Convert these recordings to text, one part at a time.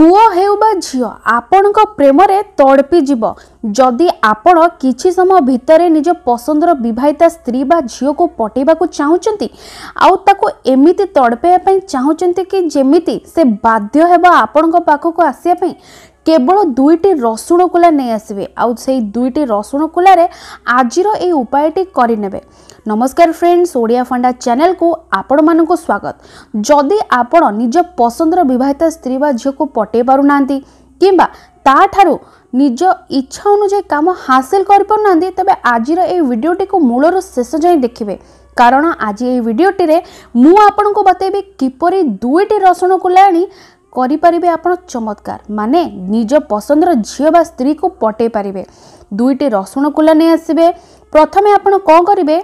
ପୁଅ ହେଉ ବା ଝିଅ ଆପଣଙ୍କ ପ୍ରେମରେ ତଡ଼ପି ଯିବ ଯଦି ଆପଣ କିଛି ସମୟ ଭିତରେ ନିଜ ପସନ୍ଦର ବିବାହିତା ସ୍ତ୍ରୀ ବା ଝିଅକୁ ପଠାଇବାକୁ ଚାହୁଁଛନ୍ତି ଆଉ ତାକୁ ଏମିତି ତଡ଼ପାଇବା ପାଇଁ ଚାହୁଁଛନ୍ତି କି ଯେମିତି ସେ ବାଧ୍ୟ ହେବ ଆପଣଙ୍କ ପାଖକୁ ଆସିବା ପାଇଁ କେବଳ ଦୁଇଟି ରସୁଣ କୋଲା ନେଇ ଆସିବେ ଆଉ ସେଇ ଦୁଇଟି ରସୁଣ କୋଲାରେ ଆଜିର ଏହି ଉପାୟଟି କରିନେବେ ନମସ୍କାର ଫ୍ରେଣ୍ଡସ୍ ଓଡ଼ିଆ ଫଣ୍ଡା ଚ୍ୟାନେଲକୁ ଆପଣମାନଙ୍କୁ ସ୍ୱାଗତ ଯଦି ଆପଣ ନିଜ ପସନ୍ଦର ବିବାହିତ ସ୍ତ୍ରୀ ବା ଝିଅକୁ ପଟେଇ ପାରୁନାହାନ୍ତି କିମ୍ବା ତାଠାରୁ ନିଜ ଇଚ୍ଛା ଅନୁଯାୟୀ କାମ ହାସିଲ କରିପାରୁନାହାନ୍ତି ତେବେ ଆଜିର ଏହି ଭିଡ଼ିଓଟିକୁ ମୂଳରୁ ଶେଷ ଯାଏଁ ଦେଖିବେ କାରଣ ଆଜି ଏହି ଭିଡ଼ିଓଟିରେ ମୁଁ ଆପଣଙ୍କୁ ବତେଇବି କିପରି ଦୁଇଟି ରସୁଣ କୋଲା ଆଣି କରିପାରିବେ ଆପଣ ଚମତ୍କାର ମାନେ ନିଜ ପସନ୍ଦର ଝିଅ ବା ସ୍ତ୍ରୀକୁ ପଟେଇ ପାରିବେ ଦୁଇଟି ରସୁଣ କୁଲା ନେଇ ଆସିବେ ପ୍ରଥମେ ଆପଣ କ'ଣ କରିବେ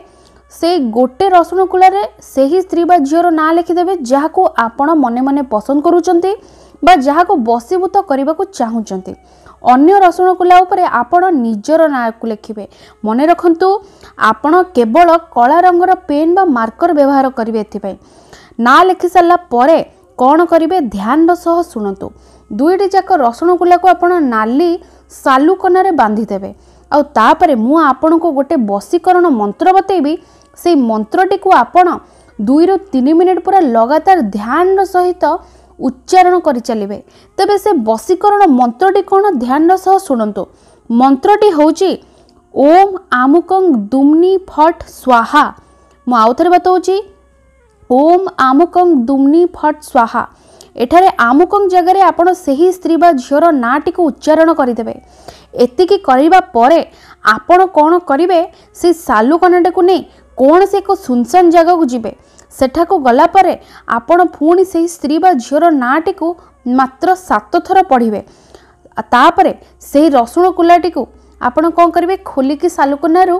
ସେଇ ଗୋଟେ ରସୁଣ କୁଲାରେ ସେହି ସ୍ତ୍ରୀ ବା ଝିଅର ନାଁ ଲେଖିଦେବେ ଯାହାକୁ ଆପଣ ମନେ ମନେ ପସନ୍ଦ କରୁଛନ୍ତି ବା ଯାହାକୁ ବସିଭୂତ କରିବାକୁ ଚାହୁଁଛନ୍ତି ଅନ୍ୟ ରସୁଣ କୁଲା ଉପରେ ଆପଣ ନିଜର ନାଁକୁ ଲେଖିବେ ମନେ ରଖନ୍ତୁ ଆପଣ କେବଳ କଳା ରଙ୍ଗର ପେନ୍ ବା ମାର୍କର ବ୍ୟବହାର କରିବେ ଏଥିପାଇଁ ନାଁ ଲେଖିସାରିଲା ପରେ କ'ଣ କରିବେ ଧ୍ୟାନର ସହ ଶୁଣନ୍ତୁ ଦୁଇଟି ଯାକ ରସୁଣ ଗୁଲାକୁ ଆପଣ ନାଲି ସାଲୁକନାରେ ବାନ୍ଧିଦେବେ ଆଉ ତାପରେ ମୁଁ ଆପଣଙ୍କୁ ଗୋଟେ ବଶୀକରଣ ମନ୍ତ୍ର ବତେଇବି ସେଇ ମନ୍ତ୍ରଟିକୁ ଆପଣ ଦୁଇରୁ ତିନି ମିନିଟ୍ ପୁରା ଲଗାତାର ଧ୍ୟାନର ସହିତ ଉଚ୍ଚାରଣ କରିଚାଲିବେ ତେବେ ସେ ବଶୀକରଣ ମନ୍ତ୍ରଟି କ'ଣ ଧ୍ୟାନର ସହ ଶୁଣନ୍ତୁ ମନ୍ତ୍ରଟି ହେଉଛି ଓମ୍ ଆମୁକଂ ଦୁମ୍ନି ଫଟ୍ ସ୍ୱାହା ମୁଁ ଆଉଥରେ ବତାଉଛି ଓମ୍ ଆମୁକମ୍ ଦୁମ୍ନି ଫଟ୍ ସ୍ୱାହା ଏଠାରେ ଆମୁକମ୍ ଜାଗାରେ ଆପଣ ସେହି ସ୍ତ୍ରୀ ବା ଝିଅର ନାଁଟିକୁ ଉଚ୍ଚାରଣ କରିଦେବେ ଏତିକି କରିବା ପରେ ଆପଣ କ'ଣ କରିବେ ସେ ସାଲୁକନାଟିକୁ ନେଇ କୌଣସି ଏକ ଶୁନଶାନ ଜାଗାକୁ ଯିବେ ସେଠାକୁ ଗଲାପରେ ଆପଣ ପୁଣି ସେହି ସ୍ତ୍ରୀ ବା ଝିଅର ନାଁଟିକୁ ମାତ୍ର ସାତ ଥର ପଢ଼ିବେ ତାପରେ ସେହି ରସୁଣ କୁଲାଟିକୁ ଆପଣ କ'ଣ କରିବେ ଖୋଲିକି ସାଲୁକନାରୁ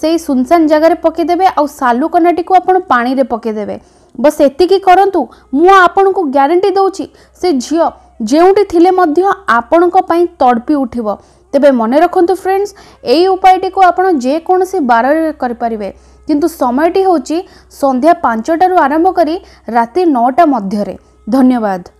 ସେଇ ସୁନସାନ ଜାଗାରେ ପକାଇଦେବେ ଆଉ ସାଲୁ କନାଟିକୁ ଆପଣ ପାଣିରେ ପକାଇଦେବେ ବସ୍ ଏତିକି କରନ୍ତୁ ମୁଁ ଆପଣଙ୍କୁ ଗ୍ୟାରେଣ୍ଟି ଦେଉଛି ସେ ଝିଅ ଯେଉଁଠି ଥିଲେ ମଧ୍ୟ ଆପଣଙ୍କ ପାଇଁ ତଡ଼ପି ଉଠିବ ତେବେ ମନେ ରଖନ୍ତୁ ଫ୍ରେଣ୍ଡସ୍ ଏଇ ଉପାୟଟିକୁ ଆପଣ ଯେକୌଣସି ବାରରେ କରିପାରିବେ କିନ୍ତୁ ସମୟଟି ହେଉଛି ସନ୍ଧ୍ୟା ପାଞ୍ଚଟାରୁ ଆରମ୍ଭ କରି ରାତି ନଅଟା ମଧ୍ୟରେ ଧନ୍ୟବାଦ